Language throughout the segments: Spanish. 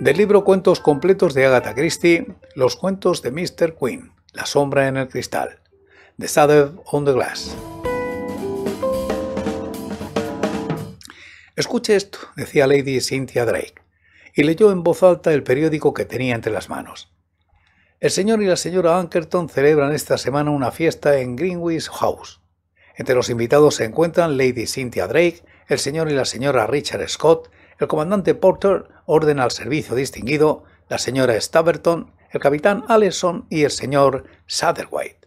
Del libro Cuentos completos de Agatha Christie, Los cuentos de Mr. Queen, La sombra en el cristal, The Shadow on the Glass. Escuche esto, decía Lady Cynthia Drake, y leyó en voz alta el periódico que tenía entre las manos. El señor y la señora Ankerton celebran esta semana una fiesta en Greenwich House. Entre los invitados se encuentran Lady Cynthia Drake, el señor y la señora Richard Scott, el comandante Porter ordena al servicio distinguido, la señora Staverton, el capitán Allison y el señor Satherwaite.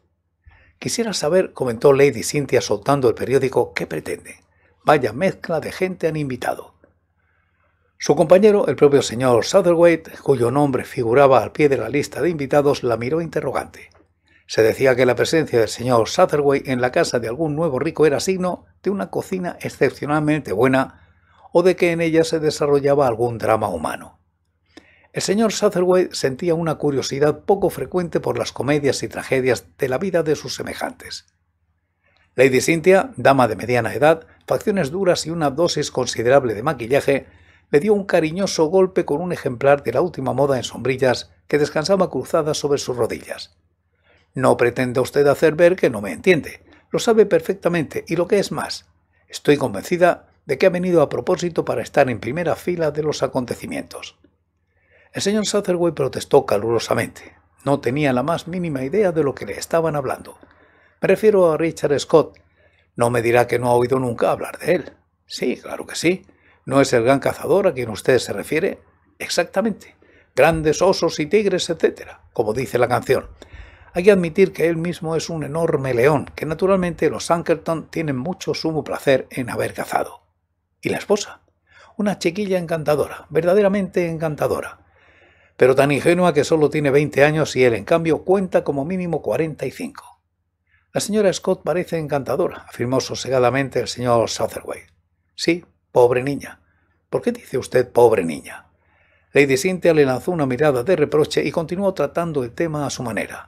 Quisiera saber, comentó Lady Cynthia soltando el periódico, qué pretende. Vaya mezcla de gente han invitado. Su compañero, el propio señor Satherwaite, cuyo nombre figuraba al pie de la lista de invitados, la miró interrogante. Se decía que la presencia del señor Sutherway en la casa de algún nuevo rico era signo de una cocina excepcionalmente buena o de que en ella se desarrollaba algún drama humano. El señor Sutherway sentía una curiosidad poco frecuente por las comedias y tragedias de la vida de sus semejantes. Lady Cynthia, dama de mediana edad, facciones duras y una dosis considerable de maquillaje, le dio un cariñoso golpe con un ejemplar de la última moda en sombrillas que descansaba cruzada sobre sus rodillas. No pretende usted hacer ver que no me entiende. Lo sabe perfectamente y lo que es más, estoy convencida de qué ha venido a propósito para estar en primera fila de los acontecimientos. El señor Sutherway protestó calurosamente. No tenía la más mínima idea de lo que le estaban hablando. Me refiero a Richard Scott. No me dirá que no ha oído nunca hablar de él. Sí, claro que sí. ¿No es el gran cazador a quien usted se refiere? Exactamente. Grandes osos y tigres, etcétera? como dice la canción. Hay que admitir que él mismo es un enorme león, que naturalmente los Ankerton tienen mucho sumo placer en haber cazado y la esposa. Una chiquilla encantadora, verdaderamente encantadora. Pero tan ingenua que solo tiene 20 años y él, en cambio, cuenta como mínimo 45. La señora Scott parece encantadora, afirmó sosegadamente el señor Southerway. Sí, pobre niña. ¿Por qué dice usted pobre niña? Lady Cynthia le lanzó una mirada de reproche y continuó tratando el tema a su manera.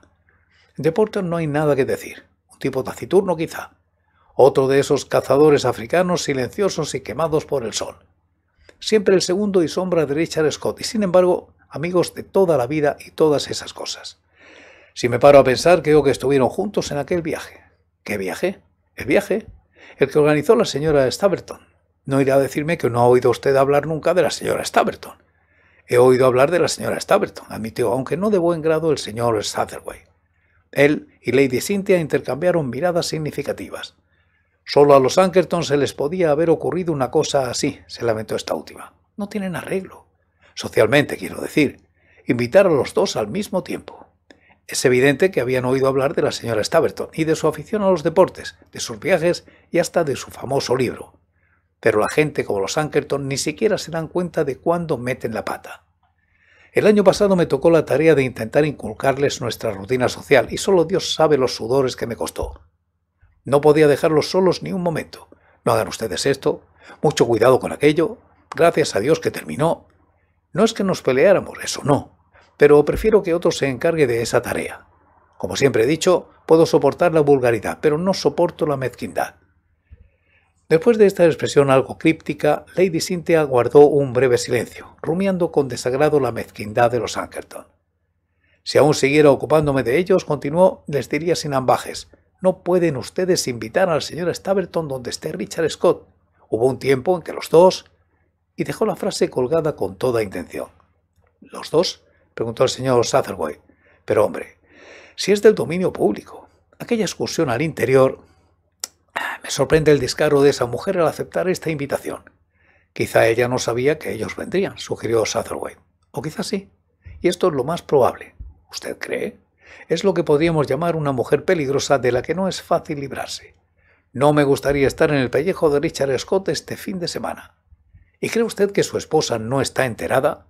De Porter no hay nada que decir. Un tipo taciturno quizá, otro de esos cazadores africanos silenciosos y quemados por el sol. Siempre el segundo y sombra de Richard Scott, y sin embargo, amigos de toda la vida y todas esas cosas. Si me paro a pensar, creo que estuvieron juntos en aquel viaje. ¿Qué viaje? El viaje, el que organizó la señora Staverton. No irá a decirme que no ha oído usted hablar nunca de la señora Staverton. He oído hablar de la señora Staverton, admitió, aunque no de buen grado el señor Satherway. Él y Lady Cynthia intercambiaron miradas significativas. Solo a los Ankerton se les podía haber ocurrido una cosa así, se lamentó esta última. No tienen arreglo. Socialmente, quiero decir. Invitar a los dos al mismo tiempo. Es evidente que habían oído hablar de la señora Staverton y de su afición a los deportes, de sus viajes y hasta de su famoso libro. Pero la gente como los Ankerton ni siquiera se dan cuenta de cuándo meten la pata. El año pasado me tocó la tarea de intentar inculcarles nuestra rutina social y solo Dios sabe los sudores que me costó. No podía dejarlos solos ni un momento. No hagan ustedes esto, mucho cuidado con aquello, gracias a Dios que terminó. No es que nos peleáramos, eso no, pero prefiero que otro se encargue de esa tarea. Como siempre he dicho, puedo soportar la vulgaridad, pero no soporto la mezquindad. Después de esta expresión algo críptica, Lady Cynthia guardó un breve silencio, rumiando con desagrado la mezquindad de los Ankerton. Si aún siguiera ocupándome de ellos, continuó, les diría sin ambajes, no pueden ustedes invitar al señor Staverton donde esté Richard Scott. Hubo un tiempo en que los dos... Y dejó la frase colgada con toda intención. ¿Los dos? preguntó el señor Sutherway. Pero hombre, si es del dominio público, aquella excursión al interior... Ah, me sorprende el descaro de esa mujer al aceptar esta invitación. Quizá ella no sabía que ellos vendrían, sugirió Sutherway. O quizá sí. Y esto es lo más probable. ¿Usted cree? Es lo que podríamos llamar una mujer peligrosa de la que no es fácil librarse. No me gustaría estar en el pellejo de Richard Scott este fin de semana. ¿Y cree usted que su esposa no está enterada?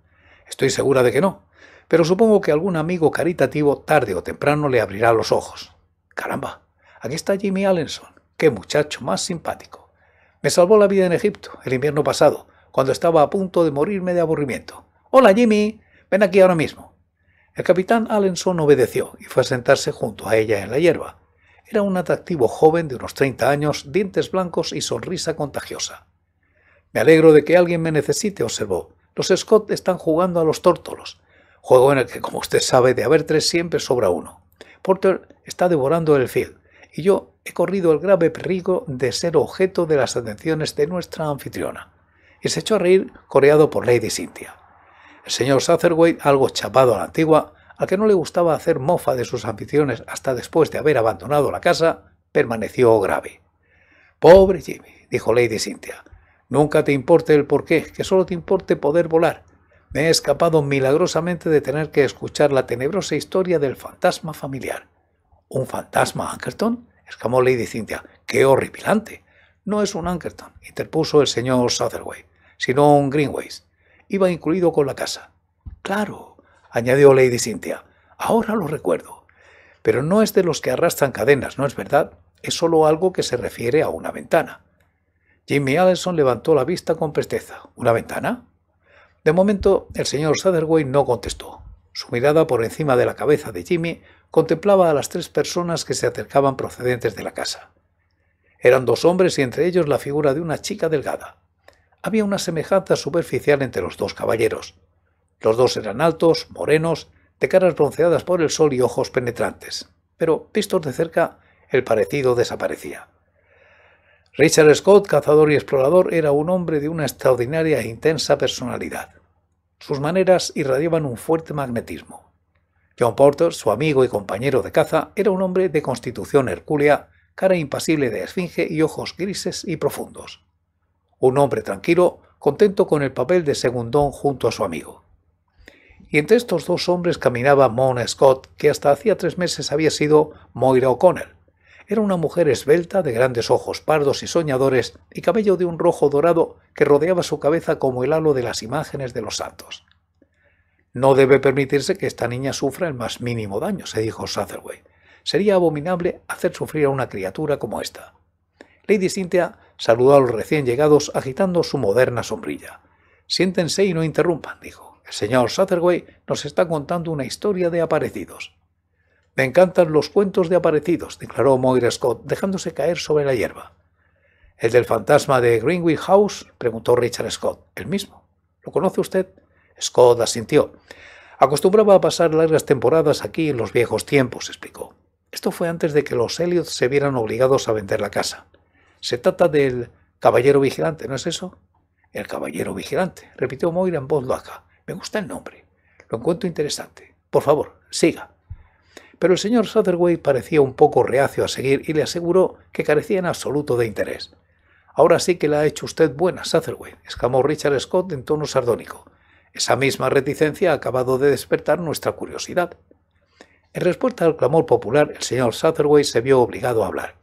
Estoy segura de que no, pero supongo que algún amigo caritativo tarde o temprano le abrirá los ojos. Caramba, aquí está Jimmy Allenson, qué muchacho más simpático. Me salvó la vida en Egipto el invierno pasado, cuando estaba a punto de morirme de aburrimiento. Hola Jimmy, ven aquí ahora mismo. El capitán Allenson obedeció y fue a sentarse junto a ella en la hierba. Era un atractivo joven de unos 30 años, dientes blancos y sonrisa contagiosa. Me alegro de que alguien me necesite, observó. Los Scott están jugando a los tórtolos, juego en el que, como usted sabe, de haber tres siempre sobra uno. Porter está devorando el field y yo he corrido el grave perigo de ser objeto de las atenciones de nuestra anfitriona. Y se echó a reír, coreado por Lady Cynthia. El señor Sutherway, algo chapado a la antigua, al que no le gustaba hacer mofa de sus ambiciones hasta después de haber abandonado la casa, permaneció grave. Pobre Jimmy, dijo Lady Cynthia. Nunca te importe el porqué, que solo te importe poder volar. Me he escapado milagrosamente de tener que escuchar la tenebrosa historia del fantasma familiar. ¿Un fantasma, Ankerton? exclamó Lady Cynthia. ¡Qué horripilante! No es un Ankerton, interpuso el señor Sutherway—, sino un Greenways iba incluido con la casa. Claro, añadió Lady Cynthia, ahora lo recuerdo. Pero no es de los que arrastran cadenas, ¿no es verdad? Es solo algo que se refiere a una ventana. Jimmy Allison levantó la vista con presteza. ¿Una ventana? De momento, el señor Sutherway no contestó. Su mirada por encima de la cabeza de Jimmy contemplaba a las tres personas que se acercaban procedentes de la casa. Eran dos hombres y entre ellos la figura de una chica delgada había una semejanza superficial entre los dos caballeros. Los dos eran altos, morenos, de caras bronceadas por el sol y ojos penetrantes, pero vistos de cerca, el parecido desaparecía. Richard Scott, cazador y explorador, era un hombre de una extraordinaria e intensa personalidad. Sus maneras irradiaban un fuerte magnetismo. John Porter, su amigo y compañero de caza, era un hombre de constitución hercúlea, cara impasible de esfinge y ojos grises y profundos un hombre tranquilo, contento con el papel de segundón junto a su amigo. Y entre estos dos hombres caminaba Mona Scott, que hasta hacía tres meses había sido Moira O'Connell. Era una mujer esbelta, de grandes ojos pardos y soñadores, y cabello de un rojo dorado que rodeaba su cabeza como el halo de las imágenes de los santos. No debe permitirse que esta niña sufra el más mínimo daño, se dijo Sutherway. Sería abominable hacer sufrir a una criatura como esta. Lady Cynthia saludó a los recién llegados agitando su moderna sombrilla. Siéntense y no interrumpan, dijo. El señor Sutherway nos está contando una historia de aparecidos. Me encantan los cuentos de aparecidos, declaró Moira Scott, dejándose caer sobre la hierba. ¿El del fantasma de Greenwich House? preguntó Richard Scott. El mismo. ¿Lo conoce usted? Scott asintió. Acostumbraba a pasar largas temporadas aquí en los viejos tiempos, explicó. Esto fue antes de que los Elliot se vieran obligados a vender la casa. Se trata del caballero vigilante, ¿no es eso? El caballero vigilante, repitió Moira en voz baja. Me gusta el nombre, lo encuentro interesante. Por favor, siga. Pero el señor Sutherway parecía un poco reacio a seguir y le aseguró que carecía en absoluto de interés. Ahora sí que la ha hecho usted buena, Sutherway exclamó Richard Scott en tono sardónico. Esa misma reticencia ha acabado de despertar nuestra curiosidad. En respuesta al clamor popular, el señor Sutherway se vio obligado a hablar.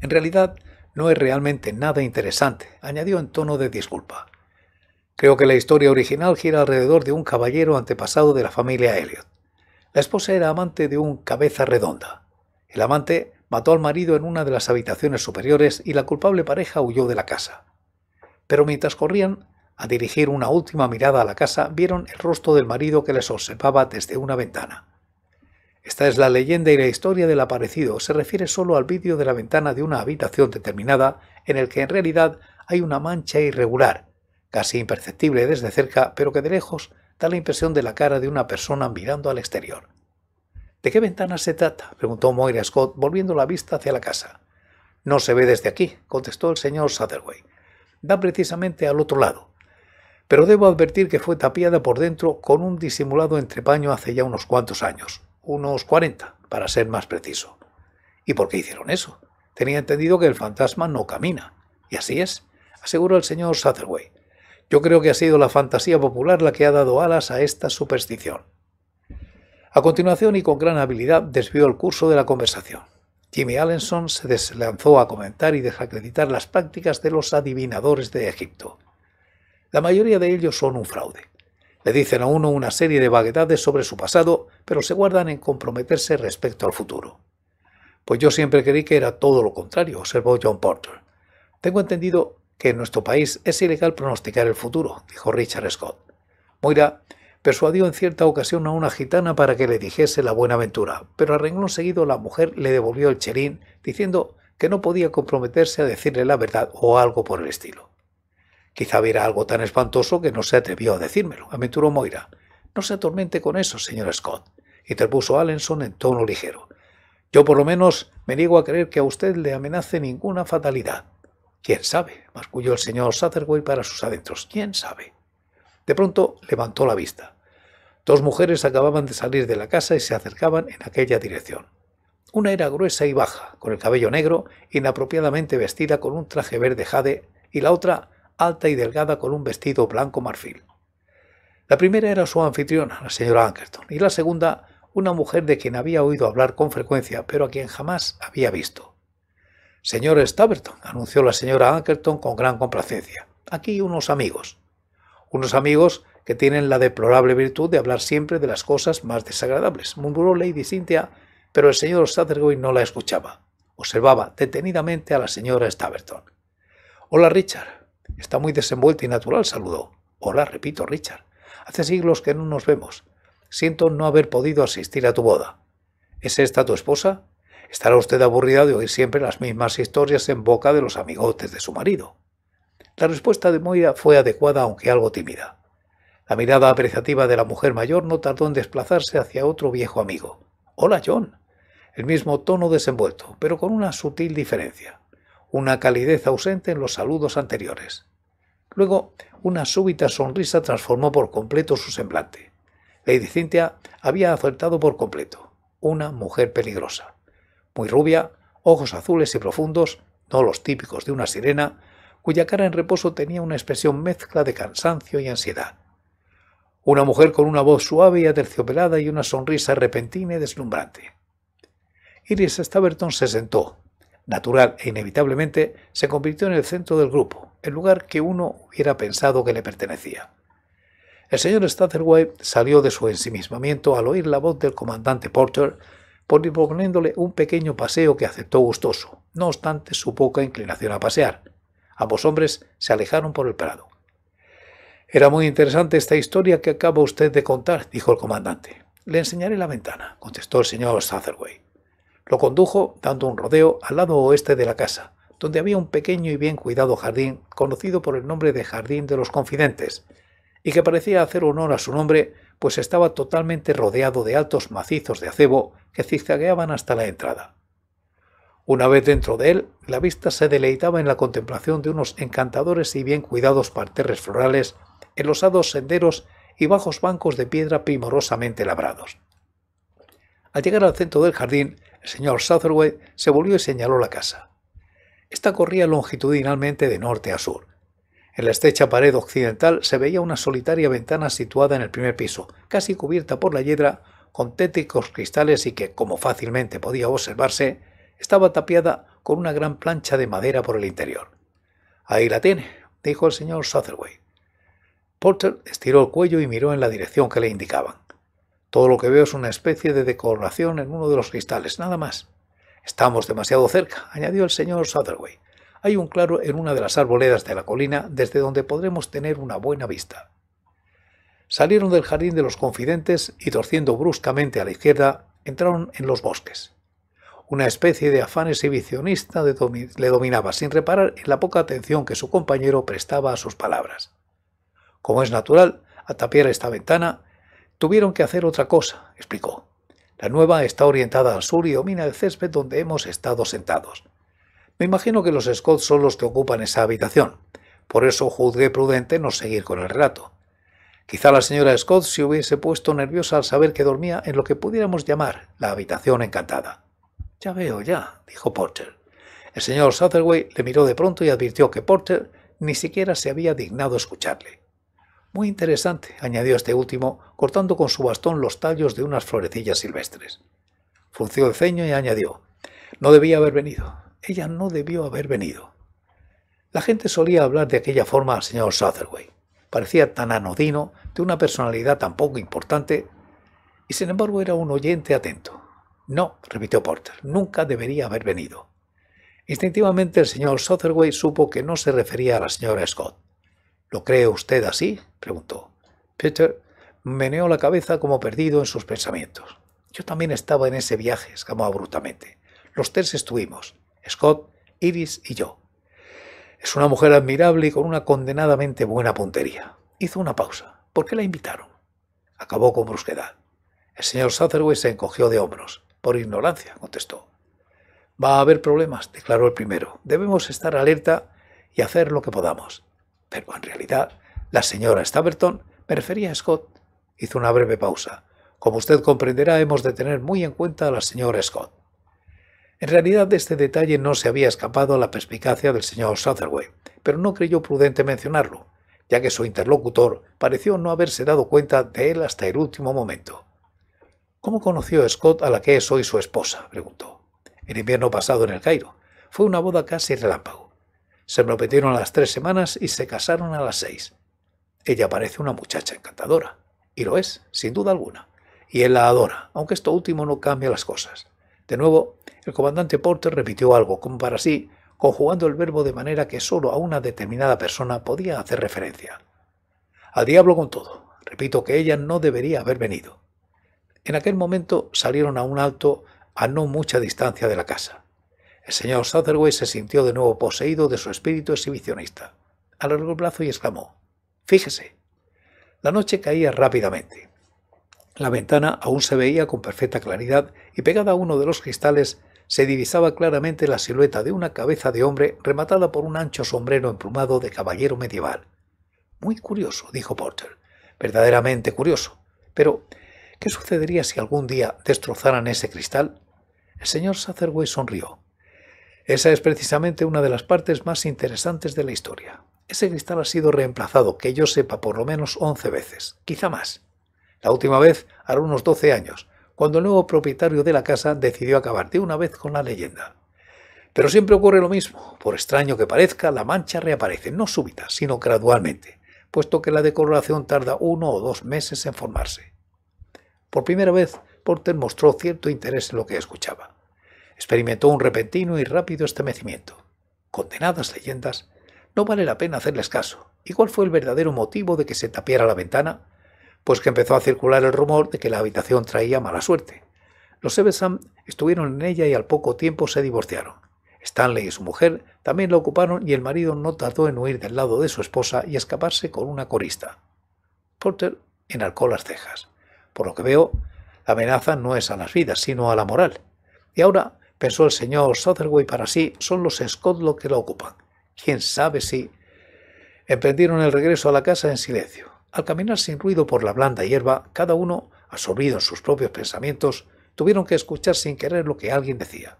En realidad, no es realmente nada interesante, añadió en tono de disculpa. Creo que la historia original gira alrededor de un caballero antepasado de la familia Elliot. La esposa era amante de un cabeza redonda. El amante mató al marido en una de las habitaciones superiores y la culpable pareja huyó de la casa. Pero mientras corrían a dirigir una última mirada a la casa, vieron el rostro del marido que les observaba desde una ventana. Esta es la leyenda y la historia del aparecido. Se refiere solo al vídeo de la ventana de una habitación determinada en el que en realidad hay una mancha irregular, casi imperceptible desde cerca, pero que de lejos da la impresión de la cara de una persona mirando al exterior. ¿De qué ventana se trata? preguntó Moira Scott, volviendo la vista hacia la casa. No se ve desde aquí, contestó el señor Sutherway. Da precisamente al otro lado. Pero debo advertir que fue tapiada por dentro con un disimulado entrepaño hace ya unos cuantos años unos 40, para ser más preciso. ¿Y por qué hicieron eso? Tenía entendido que el fantasma no camina. Y así es, aseguró el señor Sutherway. Yo creo que ha sido la fantasía popular la que ha dado alas a esta superstición. A continuación y con gran habilidad desvió el curso de la conversación. Jimmy Allenson se deslanzó a comentar y desacreditar las prácticas de los adivinadores de Egipto. La mayoría de ellos son un fraude. Le dicen a uno una serie de vaguedades sobre su pasado, pero se guardan en comprometerse respecto al futuro. Pues yo siempre creí que era todo lo contrario, observó John Porter. Tengo entendido que en nuestro país es ilegal pronosticar el futuro, dijo Richard Scott. Moira persuadió en cierta ocasión a una gitana para que le dijese la buena aventura, pero a renglón seguido la mujer le devolvió el cherín diciendo que no podía comprometerse a decirle la verdad o algo por el estilo. Quizá viera algo tan espantoso que no se atrevió a decírmelo, aventuró Moira. No se atormente con eso, señor Scott, interpuso Allenson en tono ligero. Yo por lo menos me niego a creer que a usted le amenace ninguna fatalidad. ¿Quién sabe? masculló el señor Sutherway para sus adentros. ¿Quién sabe? De pronto levantó la vista. Dos mujeres acababan de salir de la casa y se acercaban en aquella dirección. Una era gruesa y baja, con el cabello negro, inapropiadamente vestida con un traje verde jade, y la otra alta y delgada con un vestido blanco marfil. La primera era su anfitriona, la señora Ankerton, y la segunda, una mujer de quien había oído hablar con frecuencia, pero a quien jamás había visto. Señor Staverton, anunció la señora Ankerton con gran complacencia. Aquí unos amigos. Unos amigos que tienen la deplorable virtud de hablar siempre de las cosas más desagradables, murmuró Lady Cynthia, pero el señor Sattergoy no la escuchaba. Observaba detenidamente a la señora Staverton. Hola, Richard, Está muy desenvuelta y natural, saludó. Hola, repito, Richard. Hace siglos que no nos vemos. Siento no haber podido asistir a tu boda. ¿Es esta tu esposa? Estará usted aburrida de oír siempre las mismas historias en boca de los amigotes de su marido. La respuesta de Moira fue adecuada, aunque algo tímida. La mirada apreciativa de la mujer mayor no tardó en desplazarse hacia otro viejo amigo. Hola, John. El mismo tono desenvuelto, pero con una sutil diferencia. Una calidez ausente en los saludos anteriores. Luego, una súbita sonrisa transformó por completo su semblante. Lady Cynthia había acertado por completo. Una mujer peligrosa. Muy rubia, ojos azules y profundos, no los típicos de una sirena, cuya cara en reposo tenía una expresión mezcla de cansancio y ansiedad. Una mujer con una voz suave y aterciopelada y una sonrisa repentina y deslumbrante. Iris Staverton se sentó. Natural e inevitablemente se convirtió en el centro del grupo el lugar que uno hubiera pensado que le pertenecía. El señor Statherway salió de su ensimismamiento al oír la voz del comandante Porter, disponiéndole un pequeño paseo que aceptó gustoso, no obstante su poca inclinación a pasear. Ambos hombres se alejaron por el prado. Era muy interesante esta historia que acaba usted de contar, dijo el comandante. Le enseñaré la ventana, contestó el señor Statherway. Lo condujo, dando un rodeo, al lado oeste de la casa, donde había un pequeño y bien cuidado jardín conocido por el nombre de Jardín de los Confidentes, y que parecía hacer honor a su nombre, pues estaba totalmente rodeado de altos macizos de acebo que zigzagueaban hasta la entrada. Una vez dentro de él, la vista se deleitaba en la contemplación de unos encantadores y bien cuidados parterres florales, losados senderos y bajos bancos de piedra primorosamente labrados. Al llegar al centro del jardín, el señor Sutherway se volvió y señaló la casa. Esta corría longitudinalmente de norte a sur. En la estrecha pared occidental se veía una solitaria ventana situada en el primer piso, casi cubierta por la hiedra, con tétricos cristales y que, como fácilmente podía observarse, estaba tapiada con una gran plancha de madera por el interior. Ahí la tiene, dijo el señor Sutherway. Porter estiró el cuello y miró en la dirección que le indicaban. Todo lo que veo es una especie de decoración en uno de los cristales, nada más. Estamos demasiado cerca, añadió el señor Sutherway. Hay un claro en una de las arboledas de la colina desde donde podremos tener una buena vista. Salieron del jardín de los confidentes y torciendo bruscamente a la izquierda, entraron en los bosques. Una especie de afán exhibicionista le dominaba sin reparar en la poca atención que su compañero prestaba a sus palabras. Como es natural, a tapiar esta ventana, tuvieron que hacer otra cosa, explicó. La nueva está orientada al sur y domina el césped donde hemos estado sentados. Me imagino que los Scott son los que ocupan esa habitación. Por eso juzgué prudente no seguir con el relato. Quizá la señora Scott se hubiese puesto nerviosa al saber que dormía en lo que pudiéramos llamar la habitación encantada. Ya veo, ya, dijo Porter. El señor Sutherway le miró de pronto y advirtió que Porter ni siquiera se había dignado escucharle. Muy interesante, añadió este último, cortando con su bastón los tallos de unas florecillas silvestres. Funció el ceño y añadió, no debía haber venido. Ella no debió haber venido. La gente solía hablar de aquella forma al señor Sutherway. Parecía tan anodino, de una personalidad tan poco importante, y sin embargo era un oyente atento. No, repitió Porter, nunca debería haber venido. Instintivamente el señor Sutherway supo que no se refería a la señora Scott. ¿Lo cree usted así? preguntó. Peter meneó la cabeza como perdido en sus pensamientos. Yo también estaba en ese viaje, exclamó abruptamente. Los tres estuvimos, Scott, Iris y yo. Es una mujer admirable y con una condenadamente buena puntería. Hizo una pausa. ¿Por qué la invitaron? Acabó con brusquedad. El señor Sutherway se encogió de hombros. Por ignorancia, contestó. Va a haber problemas, declaró el primero. Debemos estar alerta y hacer lo que podamos. Pero en realidad, la señora Staverton, me refería a Scott, hizo una breve pausa. Como usted comprenderá, hemos de tener muy en cuenta a la señora Scott. En realidad, este detalle no se había escapado a la perspicacia del señor Sutherway, pero no creyó prudente mencionarlo, ya que su interlocutor pareció no haberse dado cuenta de él hasta el último momento. ¿Cómo conoció Scott a la que es hoy su esposa? preguntó. El invierno pasado en el Cairo. Fue una boda casi relámpago. Se prometieron a las tres semanas y se casaron a las seis. Ella parece una muchacha encantadora, y lo es, sin duda alguna, y él la adora, aunque esto último no cambia las cosas. De nuevo, el comandante Porter repitió algo, como para sí, conjugando el verbo de manera que solo a una determinada persona podía hacer referencia. Al diablo con todo. Repito que ella no debería haber venido. En aquel momento salieron a un alto a no mucha distancia de la casa. El señor Sutherway se sintió de nuevo poseído de su espíritu exhibicionista, a largo plazo y exclamó, Fíjese. La noche caía rápidamente. La ventana aún se veía con perfecta claridad y pegada a uno de los cristales se divisaba claramente la silueta de una cabeza de hombre rematada por un ancho sombrero emplumado de caballero medieval. Muy curioso, dijo Porter. Verdaderamente curioso. Pero, ¿qué sucedería si algún día destrozaran ese cristal? El señor Sutherway sonrió. Esa es precisamente una de las partes más interesantes de la historia. Ese cristal ha sido reemplazado, que yo sepa, por lo menos 11 veces, quizá más. La última vez a unos 12 años, cuando el nuevo propietario de la casa decidió acabar de una vez con la leyenda. Pero siempre ocurre lo mismo. Por extraño que parezca, la mancha reaparece, no súbita, sino gradualmente, puesto que la decoloración tarda uno o dos meses en formarse. Por primera vez, Porter mostró cierto interés en lo que escuchaba experimentó un repentino y rápido estremecimiento. Condenadas leyendas, no vale la pena hacerles caso. ¿Y cuál fue el verdadero motivo de que se tapiara la ventana? Pues que empezó a circular el rumor de que la habitación traía mala suerte. Los Evesham estuvieron en ella y al poco tiempo se divorciaron. Stanley y su mujer también la ocuparon y el marido no tardó en huir del lado de su esposa y escaparse con una corista. Porter enarcó las cejas. Por lo que veo, la amenaza no es a las vidas, sino a la moral. Y ahora Pensó el señor Sotherway para sí, son los Scott los que lo ocupan. Quién sabe si... Emprendieron el regreso a la casa en silencio. Al caminar sin ruido por la blanda hierba, cada uno, absorbido en sus propios pensamientos, tuvieron que escuchar sin querer lo que alguien decía.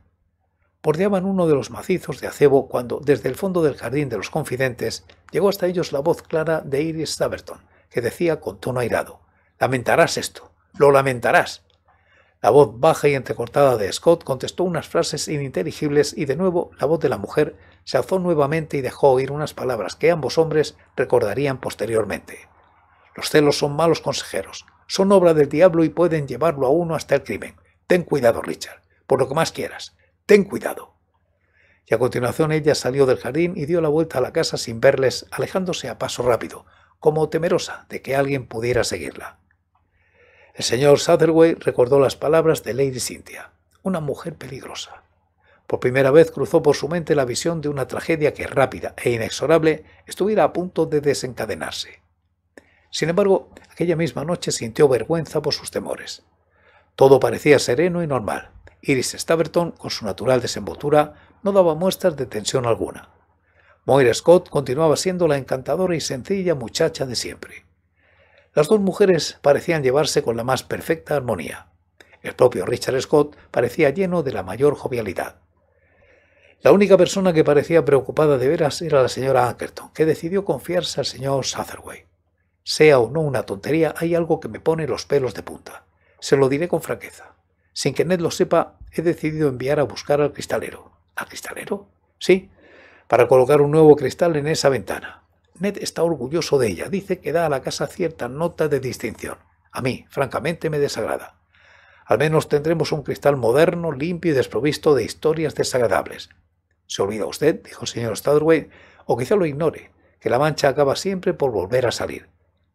Bordeaban uno de los macizos de acebo cuando, desde el fondo del jardín de los confidentes, llegó hasta ellos la voz clara de Iris Staverton, que decía con tono airado: Lamentarás esto, lo lamentarás. La voz baja y entrecortada de Scott contestó unas frases ininteligibles y de nuevo la voz de la mujer se alzó nuevamente y dejó oír unas palabras que ambos hombres recordarían posteriormente. Los celos son malos consejeros, son obra del diablo y pueden llevarlo a uno hasta el crimen. Ten cuidado, Richard, por lo que más quieras. Ten cuidado. Y a continuación ella salió del jardín y dio la vuelta a la casa sin verles, alejándose a paso rápido, como temerosa de que alguien pudiera seguirla. El señor Sutherway recordó las palabras de Lady Cynthia, una mujer peligrosa. Por primera vez cruzó por su mente la visión de una tragedia que rápida e inexorable estuviera a punto de desencadenarse. Sin embargo, aquella misma noche sintió vergüenza por sus temores. Todo parecía sereno y normal. Iris Staverton, con su natural desenvoltura, no daba muestras de tensión alguna. Moira Scott continuaba siendo la encantadora y sencilla muchacha de siempre. Las dos mujeres parecían llevarse con la más perfecta armonía. El propio Richard Scott parecía lleno de la mayor jovialidad. La única persona que parecía preocupada de veras era la señora Ackerton, que decidió confiarse al señor Satherway. Sea o no una tontería, hay algo que me pone los pelos de punta. Se lo diré con franqueza. Sin que Ned lo sepa, he decidido enviar a buscar al cristalero. ¿Al cristalero? Sí, para colocar un nuevo cristal en esa ventana. Ned está orgulloso de ella. Dice que da a la casa cierta nota de distinción. A mí, francamente, me desagrada. Al menos tendremos un cristal moderno, limpio y desprovisto de historias desagradables. Se olvida usted, dijo el señor Stadway, o quizá lo ignore, que la mancha acaba siempre por volver a salir.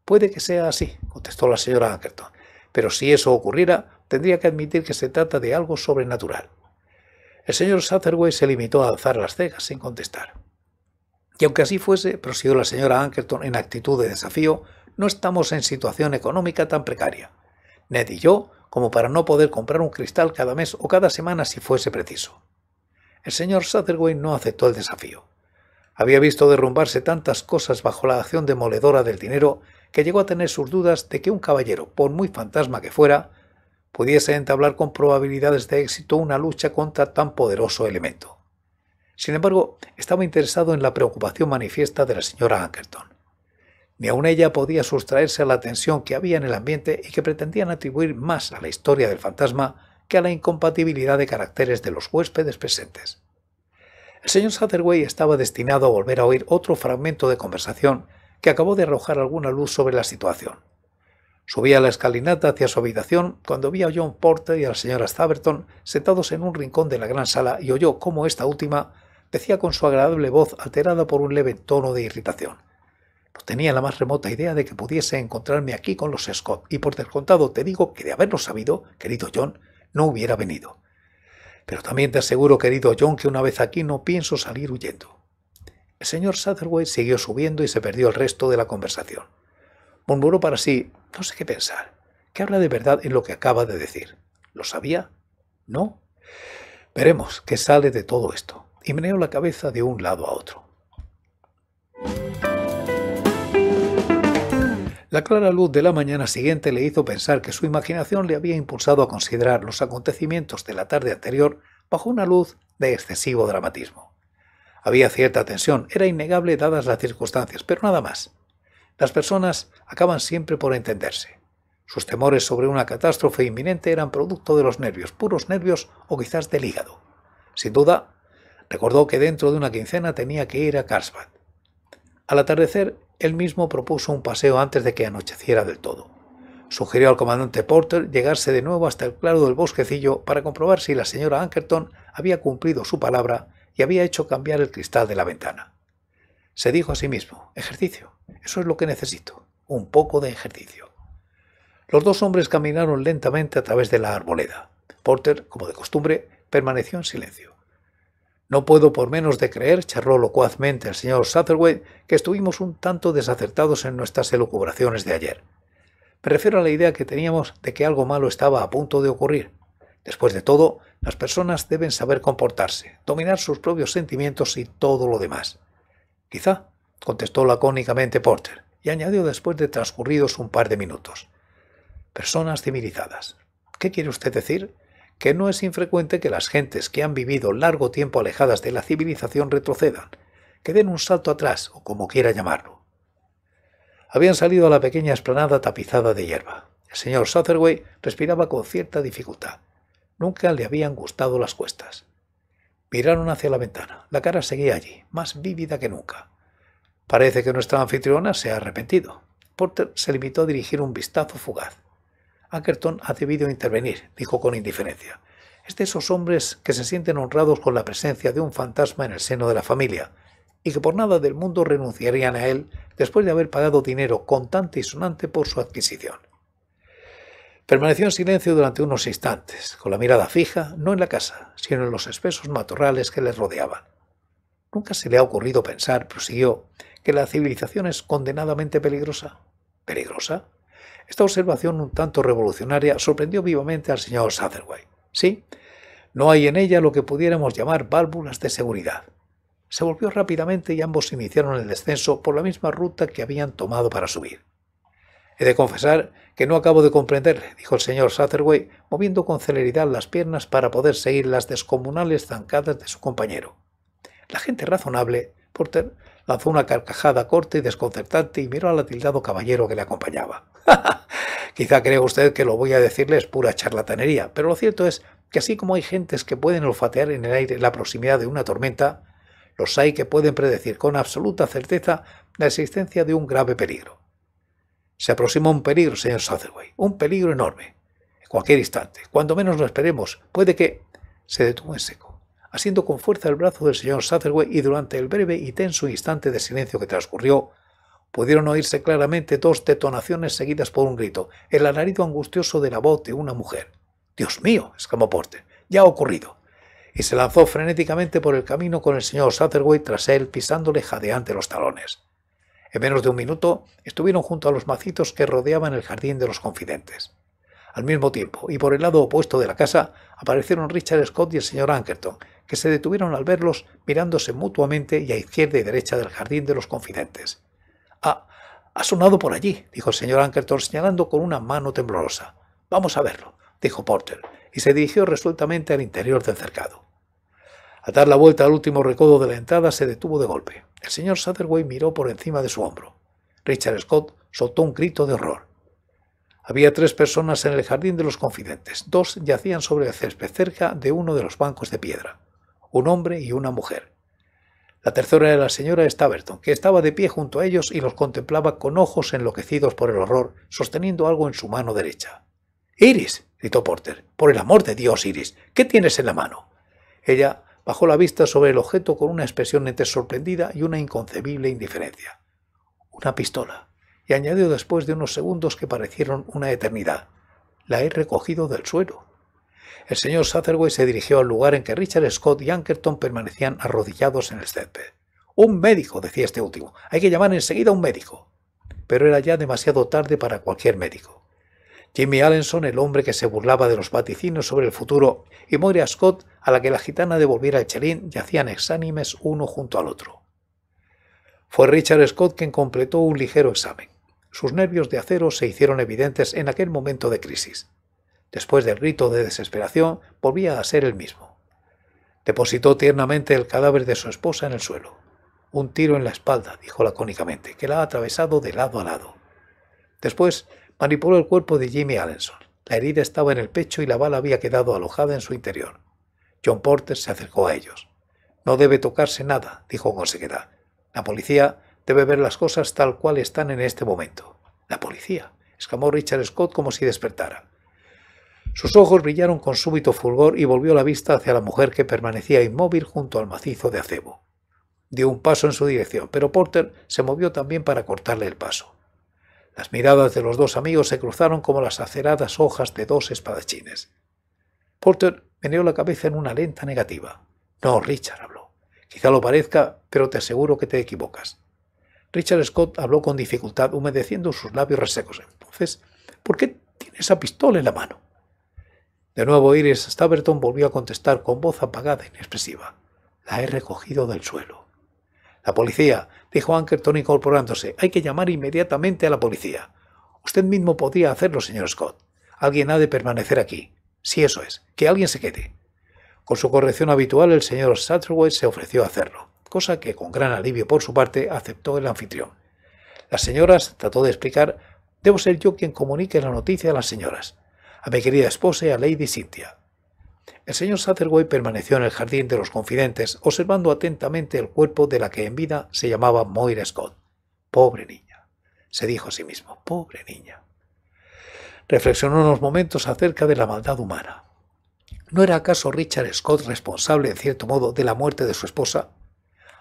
Puede que sea así, contestó la señora Ankerton—, pero si eso ocurriera, tendría que admitir que se trata de algo sobrenatural. El señor Sutherway se limitó a alzar las cejas sin contestar. Y aunque así fuese, prosiguió la señora Ankerton en actitud de desafío, no estamos en situación económica tan precaria. Ned y yo, como para no poder comprar un cristal cada mes o cada semana si fuese preciso. El señor Sutherway no aceptó el desafío. Había visto derrumbarse tantas cosas bajo la acción demoledora del dinero que llegó a tener sus dudas de que un caballero, por muy fantasma que fuera, pudiese entablar con probabilidades de éxito una lucha contra tan poderoso elemento. Sin embargo, estaba interesado en la preocupación manifiesta de la señora Ankerton. Ni aun ella podía sustraerse a la tensión que había en el ambiente y que pretendían atribuir más a la historia del fantasma que a la incompatibilidad de caracteres de los huéspedes presentes. El señor Satterway estaba destinado a volver a oír otro fragmento de conversación que acabó de arrojar alguna luz sobre la situación. Subía la escalinata hacia su habitación cuando vio a John Porter y a la señora Staverton sentados en un rincón de la gran sala y oyó cómo esta última decía con su agradable voz alterada por un leve tono de irritación. No pues tenía la más remota idea de que pudiese encontrarme aquí con los Scott, y por descontado te digo que de haberlo sabido, querido John, no hubiera venido. Pero también te aseguro, querido John, que una vez aquí no pienso salir huyendo. El señor Sutherway siguió subiendo y se perdió el resto de la conversación. Murmuró para sí, no sé qué pensar, que habla de verdad en lo que acaba de decir. ¿Lo sabía? ¿No? Veremos qué sale de todo esto y meneó la cabeza de un lado a otro. La clara luz de la mañana siguiente le hizo pensar que su imaginación le había impulsado a considerar los acontecimientos de la tarde anterior bajo una luz de excesivo dramatismo. Había cierta tensión, era innegable dadas las circunstancias, pero nada más. Las personas acaban siempre por entenderse. Sus temores sobre una catástrofe inminente eran producto de los nervios, puros nervios o quizás del hígado. Sin duda, Recordó que dentro de una quincena tenía que ir a Carlsbad. Al atardecer, él mismo propuso un paseo antes de que anocheciera del todo. Sugirió al comandante Porter llegarse de nuevo hasta el claro del bosquecillo para comprobar si la señora Ankerton había cumplido su palabra y había hecho cambiar el cristal de la ventana. Se dijo a sí mismo, ejercicio, eso es lo que necesito, un poco de ejercicio. Los dos hombres caminaron lentamente a través de la arboleda. Porter, como de costumbre, permaneció en silencio. No puedo por menos de creer, charló locuazmente el señor Sutherway, que estuvimos un tanto desacertados en nuestras elucubraciones de ayer. Me refiero a la idea que teníamos de que algo malo estaba a punto de ocurrir. Después de todo, las personas deben saber comportarse, dominar sus propios sentimientos y todo lo demás. Quizá, contestó lacónicamente Porter, y añadió después de transcurridos un par de minutos. Personas civilizadas. ¿Qué quiere usted decir? que no es infrecuente que las gentes que han vivido largo tiempo alejadas de la civilización retrocedan, que den un salto atrás o como quiera llamarlo. Habían salido a la pequeña esplanada tapizada de hierba. El señor Sutherway respiraba con cierta dificultad. Nunca le habían gustado las cuestas. Miraron hacia la ventana. La cara seguía allí, más vívida que nunca. Parece que nuestra anfitriona se ha arrepentido. Porter se limitó a dirigir un vistazo fugaz. Ackerton ha debido intervenir, dijo con indiferencia. Es de esos hombres que se sienten honrados con la presencia de un fantasma en el seno de la familia, y que por nada del mundo renunciarían a él después de haber pagado dinero contante y sonante por su adquisición. Permaneció en silencio durante unos instantes, con la mirada fija, no en la casa, sino en los espesos matorrales que les rodeaban. Nunca se le ha ocurrido pensar, prosiguió, que la civilización es condenadamente peligrosa. ¿Peligrosa? Esta observación un tanto revolucionaria sorprendió vivamente al señor Sutherway. Sí, no hay en ella lo que pudiéramos llamar válvulas de seguridad. Se volvió rápidamente y ambos iniciaron el descenso por la misma ruta que habían tomado para subir. He de confesar que no acabo de comprender, dijo el señor Sutherway, moviendo con celeridad las piernas para poder seguir las descomunales zancadas de su compañero. La gente razonable, Porter, lanzó una carcajada corta y desconcertante y miró al atildado caballero que le acompañaba. Quizá cree usted que lo voy a decirle es pura charlatanería, pero lo cierto es que así como hay gentes que pueden olfatear en el aire la proximidad de una tormenta, los hay que pueden predecir con absoluta certeza la existencia de un grave peligro. Se aproxima un peligro, señor Sutherway, un peligro enorme. En cualquier instante, cuando menos lo esperemos, puede que... se detuvo en seco asiendo con fuerza el brazo del señor Satherway y durante el breve y tenso instante de silencio que transcurrió, pudieron oírse claramente dos detonaciones seguidas por un grito, el alarido angustioso de la voz de una mujer. Dios mío, exclamó Porter, ya ha ocurrido. Y se lanzó frenéticamente por el camino con el señor Satherway tras él, pisándole jadeante los talones. En menos de un minuto estuvieron junto a los macitos que rodeaban el jardín de los confidentes. Al mismo tiempo, y por el lado opuesto de la casa, aparecieron Richard Scott y el señor Ankerton, que se detuvieron al verlos mirándose mutuamente y a izquierda y derecha del jardín de los confidentes. Ah, ha sonado por allí, dijo el señor Ankerton señalando con una mano temblorosa. Vamos a verlo, dijo Porter, y se dirigió resueltamente al interior del cercado. Al dar la vuelta al último recodo de la entrada se detuvo de golpe. El señor Sutherway miró por encima de su hombro. Richard Scott soltó un grito de horror. Había tres personas en el jardín de los confidentes. Dos yacían sobre el césped cerca de uno de los bancos de piedra un hombre y una mujer. La tercera era la señora Staverton, que estaba de pie junto a ellos y los contemplaba con ojos enloquecidos por el horror, sosteniendo algo en su mano derecha. Iris, gritó Porter, por el amor de Dios, Iris, ¿qué tienes en la mano? Ella bajó la vista sobre el objeto con una expresión entre sorprendida y una inconcebible indiferencia. Una pistola, y añadió después de unos segundos que parecieron una eternidad. La he recogido del suelo. El señor Sutherway se dirigió al lugar en que Richard Scott y Ankerton permanecían arrodillados en el césped. Un médico, decía este último. Hay que llamar enseguida a un médico. Pero era ya demasiado tarde para cualquier médico. Jimmy Allenson, el hombre que se burlaba de los vaticinios sobre el futuro, y Moira Scott, a la que la gitana devolviera el chelín, yacían exánimes uno junto al otro. Fue Richard Scott quien completó un ligero examen. Sus nervios de acero se hicieron evidentes en aquel momento de crisis después del grito de desesperación, volvía a ser el mismo. Depositó tiernamente el cadáver de su esposa en el suelo. Un tiro en la espalda, dijo lacónicamente, que la ha atravesado de lado a lado. Después manipuló el cuerpo de Jimmy Allenson. La herida estaba en el pecho y la bala había quedado alojada en su interior. John Porter se acercó a ellos. No debe tocarse nada, dijo con sequedad. La policía debe ver las cosas tal cual están en este momento. La policía, exclamó Richard Scott como si despertara. Sus ojos brillaron con súbito fulgor y volvió la vista hacia la mujer que permanecía inmóvil junto al macizo de acebo. Dio un paso en su dirección, pero Porter se movió también para cortarle el paso. Las miradas de los dos amigos se cruzaron como las aceradas hojas de dos espadachines. Porter meneó la cabeza en una lenta negativa. No, Richard habló. Quizá lo parezca, pero te aseguro que te equivocas. Richard Scott habló con dificultad, humedeciendo sus labios resecos. Entonces, ¿por qué tiene esa pistola en la mano? De nuevo Iris Staverton volvió a contestar con voz apagada e inexpresiva. La he recogido del suelo. La policía, dijo Ankerton incorporándose. Hay que llamar inmediatamente a la policía. Usted mismo podría hacerlo, señor Scott. Alguien ha de permanecer aquí. Si eso es, que alguien se quede. Con su corrección habitual, el señor Satterway se ofreció a hacerlo, cosa que con gran alivio por su parte aceptó el anfitrión. Las señoras trató de explicar, debo ser yo quien comunique la noticia a las señoras a mi querida esposa y a Lady Cynthia. El señor Sutherway permaneció en el jardín de los confidentes, observando atentamente el cuerpo de la que en vida se llamaba Moira Scott. Pobre niña, se dijo a sí mismo, pobre niña. Reflexionó unos momentos acerca de la maldad humana. ¿No era acaso Richard Scott responsable, en cierto modo, de la muerte de su esposa?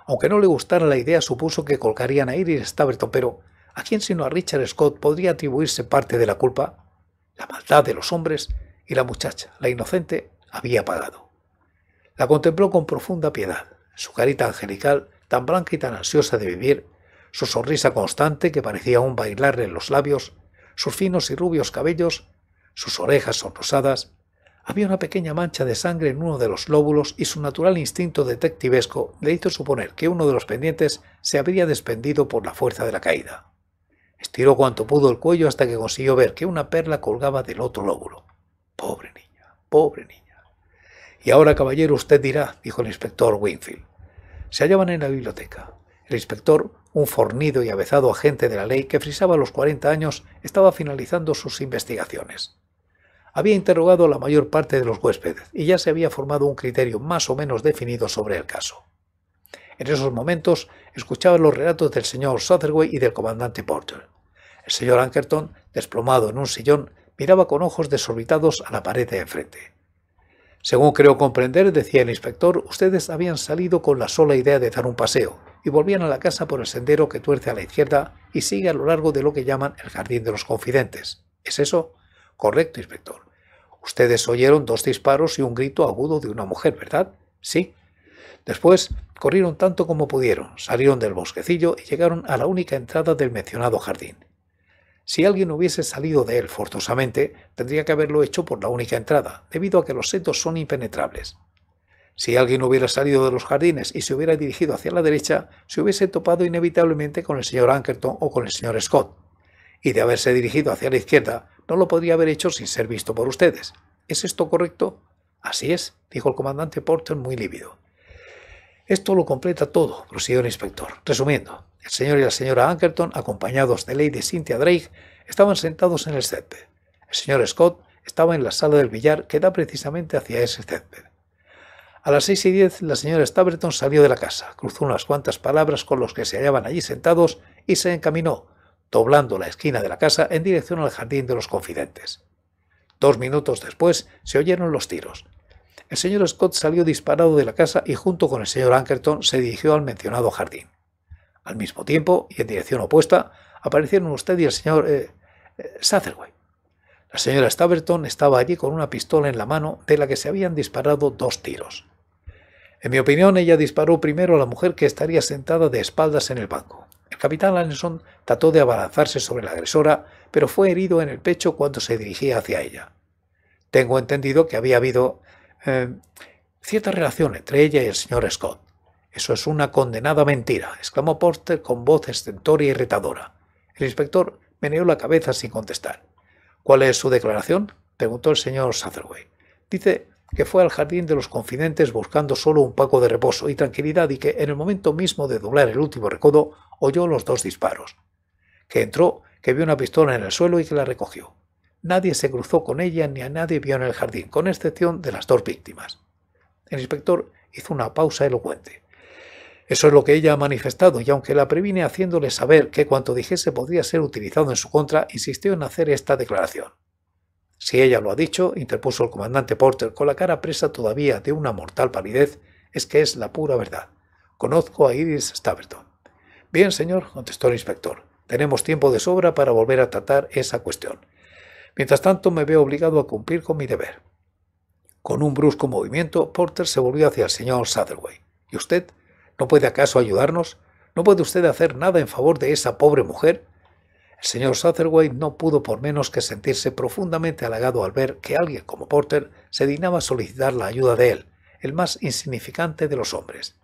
Aunque no le gustara la idea, supuso que colgarían a Iris Staverton, pero ¿a quién sino a Richard Scott podría atribuirse parte de la culpa? la maldad de los hombres y la muchacha, la inocente, había pagado. La contempló con profunda piedad, su carita angelical, tan blanca y tan ansiosa de vivir, su sonrisa constante que parecía un bailarle en los labios, sus finos y rubios cabellos, sus orejas sonrosadas. Había una pequeña mancha de sangre en uno de los lóbulos y su natural instinto detectivesco le hizo suponer que uno de los pendientes se habría despendido por la fuerza de la caída. Estiró cuanto pudo el cuello hasta que consiguió ver que una perla colgaba del otro lóbulo. Pobre niña, pobre niña. Y ahora, caballero, usted dirá, dijo el inspector Winfield. Se hallaban en la biblioteca. El inspector, un fornido y avezado agente de la ley que frisaba los 40 años, estaba finalizando sus investigaciones. Había interrogado a la mayor parte de los huéspedes y ya se había formado un criterio más o menos definido sobre el caso. En esos momentos escuchaba los relatos del señor Sutherway y del comandante Porter. El señor Ankerton, desplomado en un sillón, miraba con ojos desorbitados a la pared de enfrente. Según creo comprender, decía el inspector, ustedes habían salido con la sola idea de dar un paseo y volvían a la casa por el sendero que tuerce a la izquierda y sigue a lo largo de lo que llaman el jardín de los confidentes. ¿Es eso? Correcto, inspector. Ustedes oyeron dos disparos y un grito agudo de una mujer, ¿verdad? Sí. Después corrieron tanto como pudieron, salieron del bosquecillo y llegaron a la única entrada del mencionado jardín. Si alguien hubiese salido de él forzosamente, tendría que haberlo hecho por la única entrada, debido a que los setos son impenetrables. Si alguien hubiera salido de los jardines y se hubiera dirigido hacia la derecha, se hubiese topado inevitablemente con el señor Ankerton o con el señor Scott. Y de haberse dirigido hacia la izquierda, no lo podría haber hecho sin ser visto por ustedes. ¿Es esto correcto? Así es, dijo el comandante Porter muy lívido. Esto lo completa todo, prosiguió el inspector. Resumiendo, el señor y la señora Ankerton, acompañados de Lady Cynthia Drake, estaban sentados en el césped. El señor Scott estaba en la sala del billar que da precisamente hacia ese césped. A las seis y diez la señora Staverton salió de la casa, cruzó unas cuantas palabras con los que se hallaban allí sentados y se encaminó, doblando la esquina de la casa en dirección al jardín de los confidentes. Dos minutos después se oyeron los tiros, el señor Scott salió disparado de la casa y junto con el señor Ankerton se dirigió al mencionado jardín. Al mismo tiempo, y en dirección opuesta, aparecieron usted y el señor eh, eh, Satherway. La señora Staverton estaba allí con una pistola en la mano de la que se habían disparado dos tiros. En mi opinión, ella disparó primero a la mujer que estaría sentada de espaldas en el banco. El capitán Anderson trató de abalanzarse sobre la agresora, pero fue herido en el pecho cuando se dirigía hacia ella. Tengo entendido que había habido eh, cierta relación entre ella y el señor Scott. Eso es una condenada mentira, exclamó Porter con voz estentoria y irritadora. El inspector meneó la cabeza sin contestar. ¿Cuál es su declaración? preguntó el señor Sutherway. Dice que fue al jardín de los confidentes buscando solo un poco de reposo y tranquilidad y que en el momento mismo de doblar el último recodo oyó los dos disparos. Que entró, que vio una pistola en el suelo y que la recogió. Nadie se cruzó con ella ni a nadie vio en el jardín, con excepción de las dos víctimas. El inspector hizo una pausa elocuente. Eso es lo que ella ha manifestado y aunque la previne haciéndole saber que cuanto dijese podría ser utilizado en su contra, insistió en hacer esta declaración. Si ella lo ha dicho, interpuso el comandante Porter con la cara presa todavía de una mortal palidez, es que es la pura verdad. Conozco a Iris Staverton. Bien, señor, contestó el inspector. Tenemos tiempo de sobra para volver a tratar esa cuestión. Mientras tanto me veo obligado a cumplir con mi deber. Con un brusco movimiento, Porter se volvió hacia el señor Sutherway. ¿Y usted? ¿No puede acaso ayudarnos? ¿No puede usted hacer nada en favor de esa pobre mujer? El señor Sutherway no pudo por menos que sentirse profundamente halagado al ver que alguien como Porter se dignaba solicitar la ayuda de él, el más insignificante de los hombres.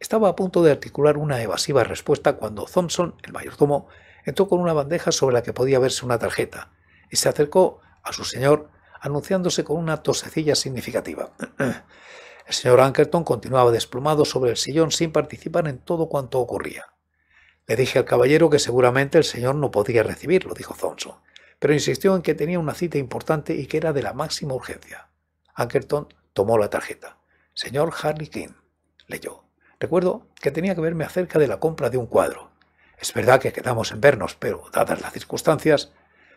Estaba a punto de articular una evasiva respuesta cuando Thompson, el mayordomo, entró con una bandeja sobre la que podía verse una tarjeta, y se acercó a su señor, anunciándose con una tosecilla significativa. El señor Ankerton continuaba desplumado sobre el sillón sin participar en todo cuanto ocurría. Le dije al caballero que seguramente el señor no podía recibirlo, dijo Thompson, pero insistió en que tenía una cita importante y que era de la máxima urgencia. Ankerton tomó la tarjeta. Señor Harley King, leyó. Recuerdo que tenía que verme acerca de la compra de un cuadro. Es verdad que quedamos en vernos, pero, dadas las circunstancias,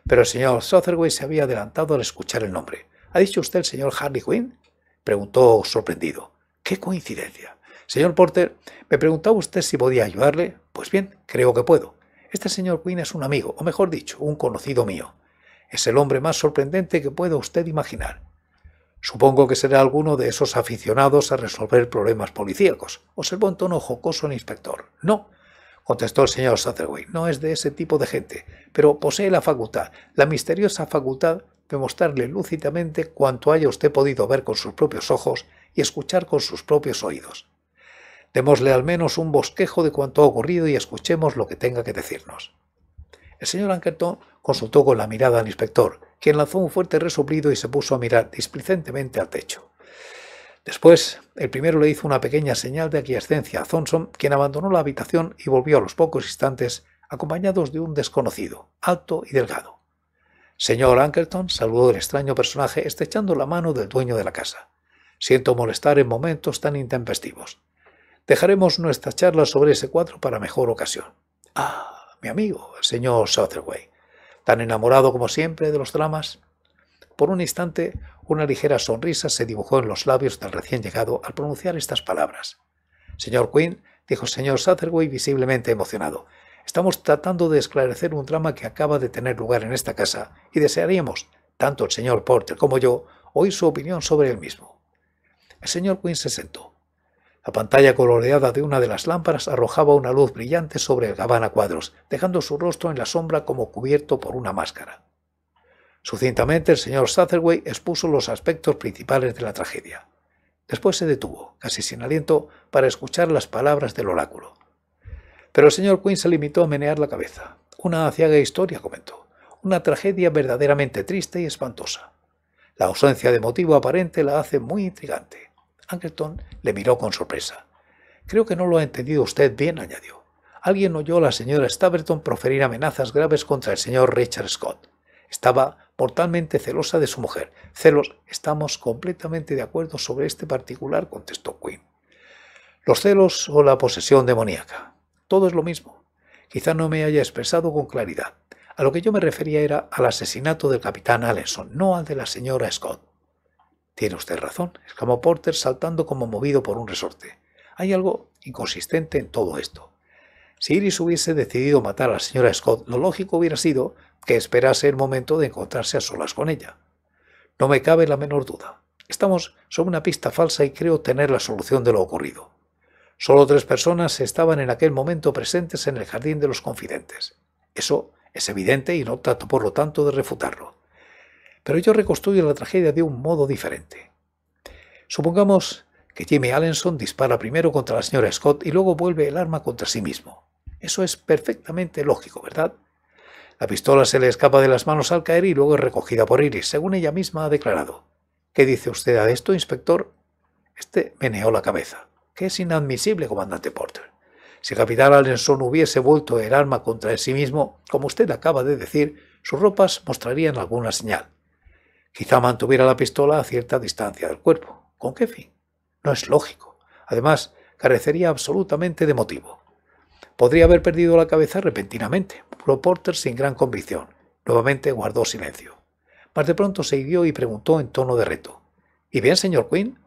pero el señor Southerway se había adelantado al escuchar el nombre. ¿Ha dicho usted el señor Harley Quinn? Preguntó sorprendido. ¡Qué coincidencia! Señor Porter, me preguntaba usted si podía ayudarle. Pues bien, creo que puedo. Este señor Quinn es un amigo, o mejor dicho, un conocido mío. Es el hombre más sorprendente que pueda usted imaginar. Supongo que será alguno de esos aficionados a resolver problemas policíacos, observó en tono jocoso el inspector. No, contestó el señor Sutherway. No es de ese tipo de gente, pero posee la facultad, la misteriosa facultad de mostrarle lúcidamente cuanto haya usted podido ver con sus propios ojos y escuchar con sus propios oídos. Démosle al menos un bosquejo de cuanto ha ocurrido y escuchemos lo que tenga que decirnos. El señor Ankerton consultó con la mirada al inspector, quien lanzó un fuerte resoplido y se puso a mirar displicentemente al techo. Después, el primero le hizo una pequeña señal de aquiescencia a Thompson, quien abandonó la habitación y volvió a los pocos instantes acompañados de un desconocido, alto y delgado. Señor Ankerton saludó el extraño personaje estrechando la mano del dueño de la casa. Siento molestar en momentos tan intempestivos. Dejaremos nuestra charla sobre ese cuadro para mejor ocasión. Ah, mi amigo, el señor Southerway. Tan enamorado como siempre de los dramas. Por un instante una ligera sonrisa se dibujó en los labios del recién llegado al pronunciar estas palabras. Señor Quinn, dijo el señor Sutherway visiblemente emocionado, estamos tratando de esclarecer un drama que acaba de tener lugar en esta casa y desearíamos, tanto el señor Porter como yo, oír su opinión sobre el mismo. El señor Quinn se sentó. La pantalla coloreada de una de las lámparas arrojaba una luz brillante sobre el gabán a cuadros, dejando su rostro en la sombra como cubierto por una máscara. Sucintamente el señor Sutherway expuso los aspectos principales de la tragedia. Después se detuvo, casi sin aliento, para escuchar las palabras del oráculo. Pero el señor Quinn se limitó a menear la cabeza. Una aciaga historia, comentó. Una tragedia verdaderamente triste y espantosa. La ausencia de motivo aparente la hace muy intrigante. Angleton le miró con sorpresa. Creo que no lo ha entendido usted bien, añadió. Alguien oyó a la señora Staverton proferir amenazas graves contra el señor Richard Scott. Estaba mortalmente celosa de su mujer. Celos, estamos completamente de acuerdo sobre este particular, contestó Quinn. Los celos o la posesión demoníaca. Todo es lo mismo. Quizá no me haya expresado con claridad. A lo que yo me refería era al asesinato del capitán Allenson, no al de la señora Scott. Tiene usted razón, exclamó Porter saltando como movido por un resorte. Hay algo inconsistente en todo esto. Si Iris hubiese decidido matar a la señora Scott, lo lógico hubiera sido que esperase el momento de encontrarse a solas con ella. No me cabe la menor duda. Estamos sobre una pista falsa y creo tener la solución de lo ocurrido. Solo tres personas estaban en aquel momento presentes en el jardín de los confidentes. Eso es evidente y no trato por lo tanto de refutarlo. Pero yo reconstruyo la tragedia de un modo diferente. Supongamos que Jimmy Allenson dispara primero contra la señora Scott y luego vuelve el arma contra sí mismo. Eso es perfectamente lógico, ¿verdad? La pistola se le escapa de las manos al caer y luego es recogida por Iris, según ella misma ha declarado. ¿Qué dice usted a esto, inspector? Este meneó la cabeza. Qué es inadmisible, comandante Porter. Si el capitán Allenson hubiese vuelto el arma contra sí mismo, como usted acaba de decir, sus ropas mostrarían alguna señal. Quizá mantuviera la pistola a cierta distancia del cuerpo. ¿Con qué fin? No es lógico. Además, carecería absolutamente de motivo podría haber perdido la cabeza repentinamente, pero Porter sin gran convicción. Nuevamente guardó silencio. Más de pronto se hirió y preguntó en tono de reto. ¿Y bien, señor Quinn?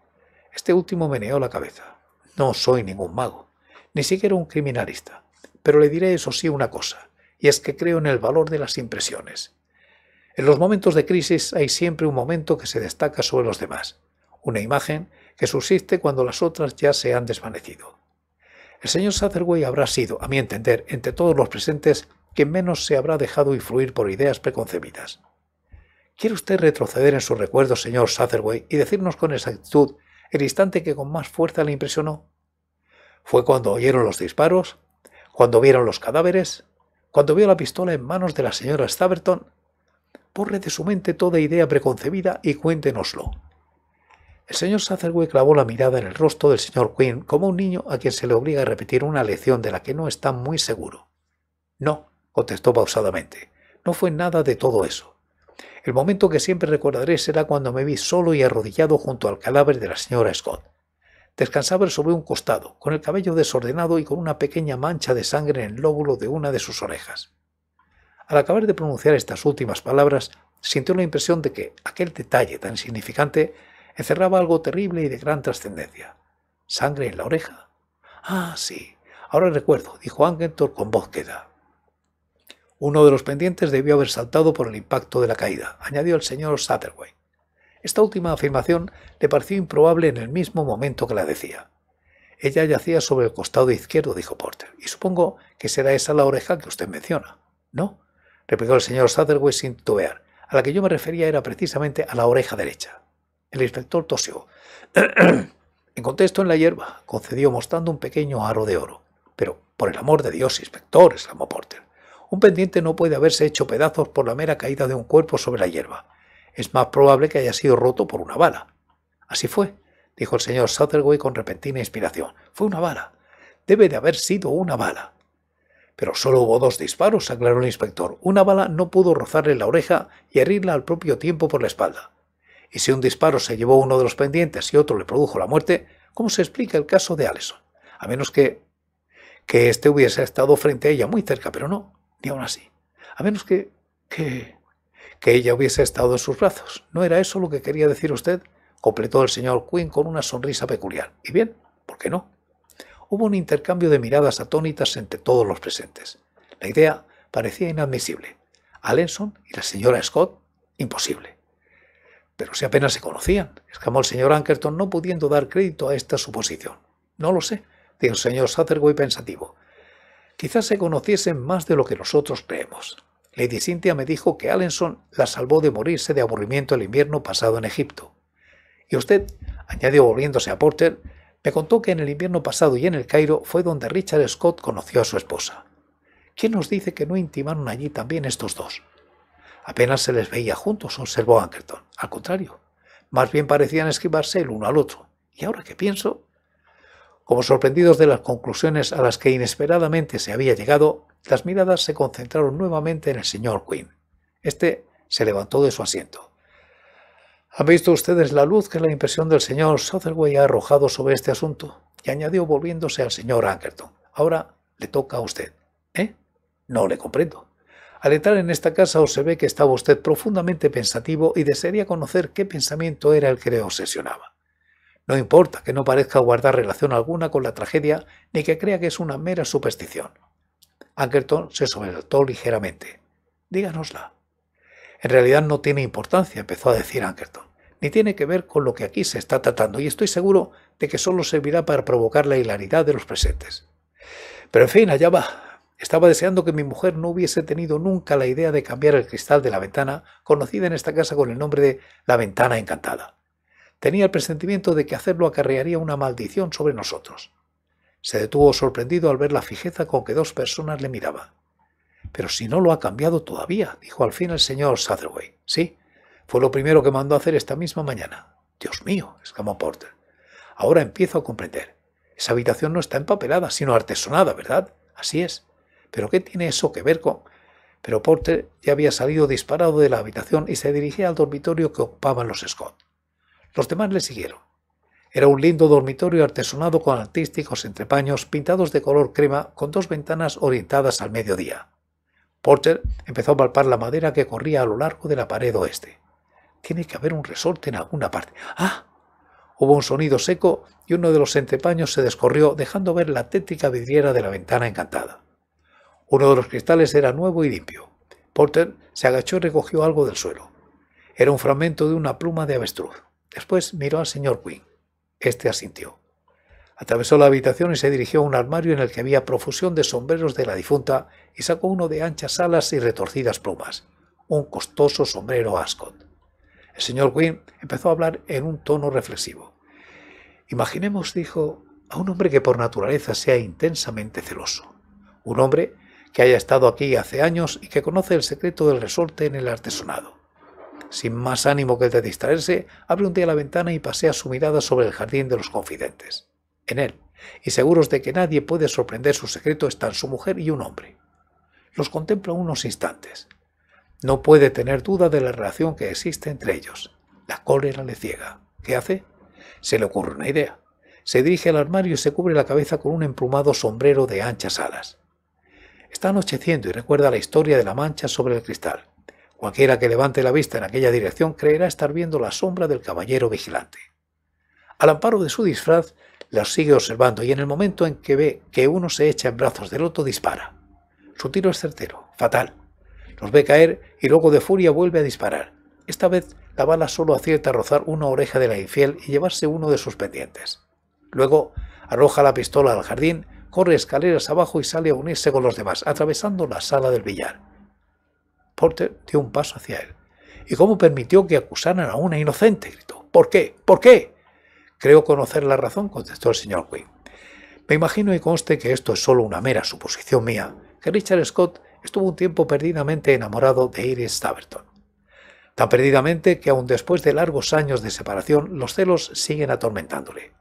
Este último meneó la cabeza. No soy ningún mago, ni siquiera un criminalista, pero le diré eso sí una cosa, y es que creo en el valor de las impresiones. En los momentos de crisis hay siempre un momento que se destaca sobre los demás, una imagen que subsiste cuando las otras ya se han desvanecido el señor Sutherway habrá sido, a mi entender, entre todos los presentes, quien menos se habrá dejado influir por ideas preconcebidas. ¿Quiere usted retroceder en sus recuerdos, señor Satherway, y decirnos con exactitud el instante que con más fuerza le impresionó? ¿Fue cuando oyeron los disparos? ¿Cuando vieron los cadáveres? ¿Cuando vio la pistola en manos de la señora Staverton? Borre de su mente toda idea preconcebida y cuéntenoslo. El señor Sutherway clavó la mirada en el rostro del señor Quinn como un niño a quien se le obliga a repetir una lección de la que no está muy seguro. No, contestó pausadamente. No fue nada de todo eso. El momento que siempre recordaré será cuando me vi solo y arrodillado junto al cadáver de la señora Scott. Descansaba sobre un costado, con el cabello desordenado y con una pequeña mancha de sangre en el lóbulo de una de sus orejas. Al acabar de pronunciar estas últimas palabras, sintió la impresión de que aquel detalle tan insignificante encerraba algo terrible y de gran trascendencia. ¿Sangre en la oreja? Ah, sí. Ahora recuerdo, dijo Angentor con voz queda. Uno de los pendientes debió haber saltado por el impacto de la caída, añadió el señor Satterway. Esta última afirmación le pareció improbable en el mismo momento que la decía. Ella yacía sobre el costado izquierdo, dijo Porter, y supongo que será esa la oreja que usted menciona. ¿No? replicó el señor Satterway sin tubear. A la que yo me refería era precisamente a la oreja derecha. El inspector tosió. en contexto en la hierba, concedió mostrando un pequeño aro de oro. Pero, por el amor de Dios, inspector, exclamó Porter. Un pendiente no puede haberse hecho pedazos por la mera caída de un cuerpo sobre la hierba. Es más probable que haya sido roto por una bala. Así fue, dijo el señor Sutherway con repentina inspiración. Fue una bala. Debe de haber sido una bala. Pero solo hubo dos disparos, aclaró el inspector. Una bala no pudo rozarle la oreja y herirla al propio tiempo por la espalda y si un disparo se llevó uno de los pendientes y otro le produjo la muerte, ¿cómo se explica el caso de Allison? A menos que, que éste hubiese estado frente a ella muy cerca, pero no, ni aún así. A menos que, que, ella hubiese estado en sus brazos. ¿No era eso lo que quería decir usted? completó el señor Quinn con una sonrisa peculiar. Y bien, ¿por qué no? Hubo un intercambio de miradas atónitas entre todos los presentes. La idea parecía inadmisible. Allison y la señora Scott, imposible pero si apenas se conocían. exclamó el señor Ankerton, no pudiendo dar crédito a esta suposición. No lo sé, dijo el señor Sutherway pensativo. Quizás se conociesen más de lo que nosotros creemos. Lady Cynthia me dijo que Allenson la salvó de morirse de aburrimiento el invierno pasado en Egipto. Y usted, añadió volviéndose a Porter, me contó que en el invierno pasado y en el Cairo fue donde Richard Scott conoció a su esposa. ¿Quién nos dice que no intimaron allí también estos dos? Apenas se les veía juntos, observó Ankerton. Al contrario, más bien parecían esquivarse el uno al otro. Y ahora que pienso, como sorprendidos de las conclusiones a las que inesperadamente se había llegado, las miradas se concentraron nuevamente en el señor Quinn. Este se levantó de su asiento. ¿Han visto ustedes la luz que la impresión del señor Sotherway ha arrojado sobre este asunto? Y añadió volviéndose al señor Ankerton. Ahora le toca a usted. ¿Eh? No le comprendo. Al entrar en esta casa observé se ve que estaba usted profundamente pensativo y desearía conocer qué pensamiento era el que le obsesionaba. No importa que no parezca guardar relación alguna con la tragedia ni que crea que es una mera superstición. Ankerton se sobresaltó ligeramente. Díganosla. En realidad no tiene importancia, empezó a decir Ankerton, ni tiene que ver con lo que aquí se está tratando y estoy seguro de que solo servirá para provocar la hilaridad de los presentes. Pero en fin, allá va. Estaba deseando que mi mujer no hubiese tenido nunca la idea de cambiar el cristal de la ventana, conocida en esta casa con el nombre de la ventana encantada. Tenía el presentimiento de que hacerlo acarrearía una maldición sobre nosotros. Se detuvo sorprendido al ver la fijeza con que dos personas le miraban. Pero si no lo ha cambiado todavía, dijo al fin el señor Satherway. Sí, fue lo primero que mandó hacer esta misma mañana. Dios mío, exclamó Porter. Ahora empiezo a comprender. Esa habitación no está empapelada, sino artesonada, ¿verdad? Así es. ¿Pero qué tiene eso que ver con...? Pero Porter ya había salido disparado de la habitación y se dirigía al dormitorio que ocupaban los Scott. Los demás le siguieron. Era un lindo dormitorio artesonado con artísticos entrepaños pintados de color crema con dos ventanas orientadas al mediodía. Porter empezó a palpar la madera que corría a lo largo de la pared oeste. Tiene que haber un resorte en alguna parte. ¡Ah! Hubo un sonido seco y uno de los entrepaños se descorrió dejando ver la tétrica vidriera de la ventana encantada. Uno de los cristales era nuevo y limpio. Porter se agachó y recogió algo del suelo. Era un fragmento de una pluma de avestruz. Después miró al señor Quinn. Este asintió. Atravesó la habitación y se dirigió a un armario en el que había profusión de sombreros de la difunta y sacó uno de anchas alas y retorcidas plumas, un costoso sombrero Ascot. El señor Quinn empezó a hablar en un tono reflexivo. Imaginemos, dijo, a un hombre que por naturaleza sea intensamente celoso, un hombre que haya estado aquí hace años y que conoce el secreto del resorte en el artesonado. Sin más ánimo que el de distraerse, abre un día la ventana y pasea su mirada sobre el jardín de los confidentes. En él, y seguros de que nadie puede sorprender su secreto, están su mujer y un hombre. Los contempla unos instantes. No puede tener duda de la relación que existe entre ellos. La cólera le ciega. ¿Qué hace? Se le ocurre una idea. Se dirige al armario y se cubre la cabeza con un emplumado sombrero de anchas alas. Está anocheciendo y recuerda la historia de la mancha sobre el cristal. Cualquiera que levante la vista en aquella dirección creerá estar viendo la sombra del caballero vigilante. Al amparo de su disfraz, la sigue observando y en el momento en que ve que uno se echa en brazos del otro, dispara. Su tiro es certero, fatal. Los ve caer y luego de furia vuelve a disparar. Esta vez la bala solo acierta a rozar una oreja de la infiel y llevarse uno de sus pendientes. Luego arroja la pistola al jardín corre escaleras abajo y sale a unirse con los demás, atravesando la sala del billar. Porter dio un paso hacia él. ¿Y cómo permitió que acusaran a una inocente? gritó. ¿Por qué? ¿Por qué? Creo conocer la razón, contestó el señor Quinn. Me imagino y conste que esto es solo una mera suposición mía, que Richard Scott estuvo un tiempo perdidamente enamorado de Iris Staverton. Tan perdidamente que aun después de largos años de separación los celos siguen atormentándole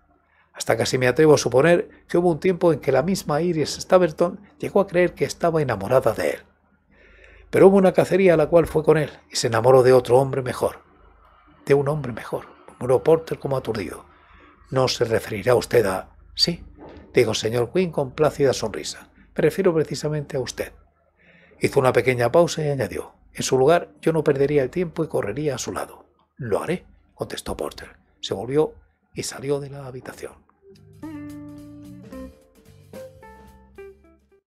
hasta casi me atrevo a suponer que hubo un tiempo en que la misma Iris Staverton llegó a creer que estaba enamorada de él. Pero hubo una cacería a la cual fue con él y se enamoró de otro hombre mejor. De un hombre mejor, murmuró Porter como aturdido. No se referirá usted a... Sí, dijo el señor Quinn con plácida sonrisa. Me refiero precisamente a usted. Hizo una pequeña pausa y añadió. En su lugar, yo no perdería el tiempo y correría a su lado. Lo haré, contestó Porter. Se volvió y salió de la habitación.